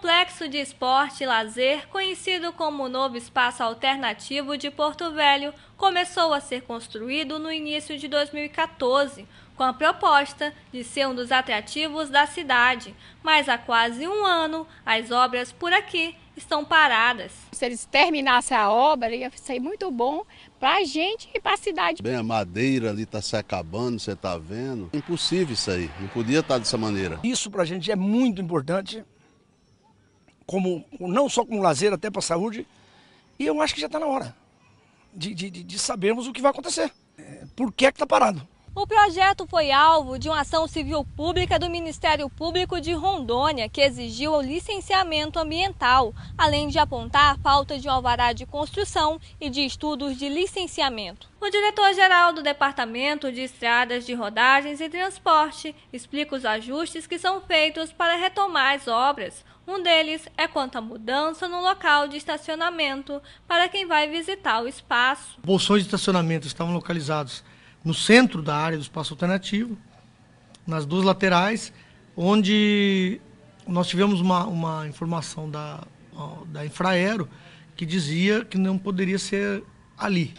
Complexo de Esporte e Lazer, conhecido como Novo Espaço Alternativo de Porto Velho, começou a ser construído no início de 2014, com a proposta de ser um dos atrativos da cidade. Mas há quase um ano, as obras por aqui estão paradas. Se eles terminassem a obra, ia ser muito bom para a gente e para a cidade. Bem, a madeira ali está se acabando, você está vendo. Impossível isso aí, não podia estar tá dessa maneira. Isso para a gente é muito importante como, não só como lazer, até para a saúde. E eu acho que já está na hora de, de, de sabermos o que vai acontecer. Por que é que está parado? O projeto foi alvo de uma ação civil pública do Ministério Público de Rondônia, que exigiu o licenciamento ambiental, além de apontar a falta de um alvará de construção e de estudos de licenciamento. O diretor-geral do Departamento de Estradas de Rodagens e Transporte explica os ajustes que são feitos para retomar as obras. Um deles é quanto à mudança no local de estacionamento para quem vai visitar o espaço. Bolsões de estacionamento estavam localizados no centro da área do espaço alternativo, nas duas laterais, onde nós tivemos uma, uma informação da, da Infraero que dizia que não poderia ser ali.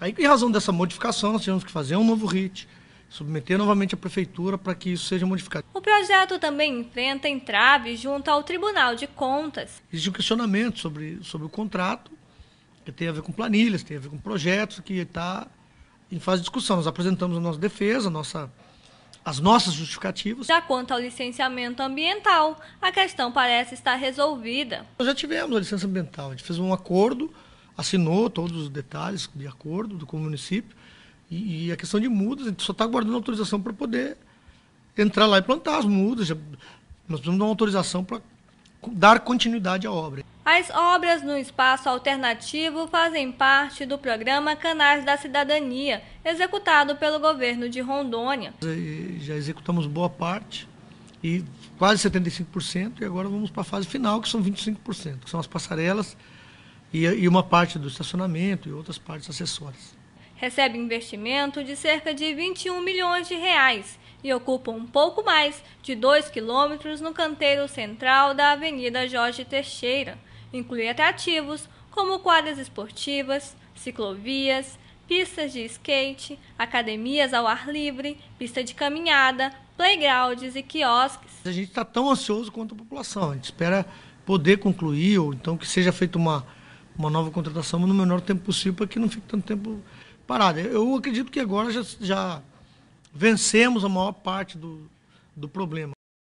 Aí, em razão dessa modificação, nós tivemos que fazer um novo RIT, submeter novamente à prefeitura para que isso seja modificado. O projeto também enfrenta entraves junto ao Tribunal de Contas. Existe um questionamento sobre, sobre o contrato, que tem a ver com planilhas, tem a ver com projetos, que está em fase de discussão. Nós apresentamos a nossa defesa, a nossa, as nossas justificativas. Já quanto ao licenciamento ambiental, a questão parece estar resolvida. Nós já tivemos a licença ambiental, a gente fez um acordo, assinou todos os detalhes de acordo do com o município, e, e, a questão de mudas, a gente só está aguardando autorização para poder entrar lá e plantar as mudas. Já, nós precisamos de uma autorização para dar continuidade à obra. As obras no espaço alternativo fazem parte do programa Canais da Cidadania, executado pelo governo de Rondônia. Já executamos boa parte, e quase 75%, e agora vamos para a fase final, que são 25%, que são as passarelas e, e uma parte do estacionamento e outras partes acessórias. Recebe investimento de cerca de 21 milhões de reais e ocupa um pouco mais de 2 quilômetros no canteiro central da Avenida Jorge Teixeira inclui atrativos como quadras esportivas, ciclovias, pistas de skate, academias ao ar livre, pista de caminhada, playgrounds e quiosques. A gente está tão ansioso quanto a população. A gente espera poder concluir ou então que seja feita uma, uma nova contratação no menor tempo possível para que não fique tanto tempo parado. Eu acredito que agora já, já vencemos a maior parte do, do problema.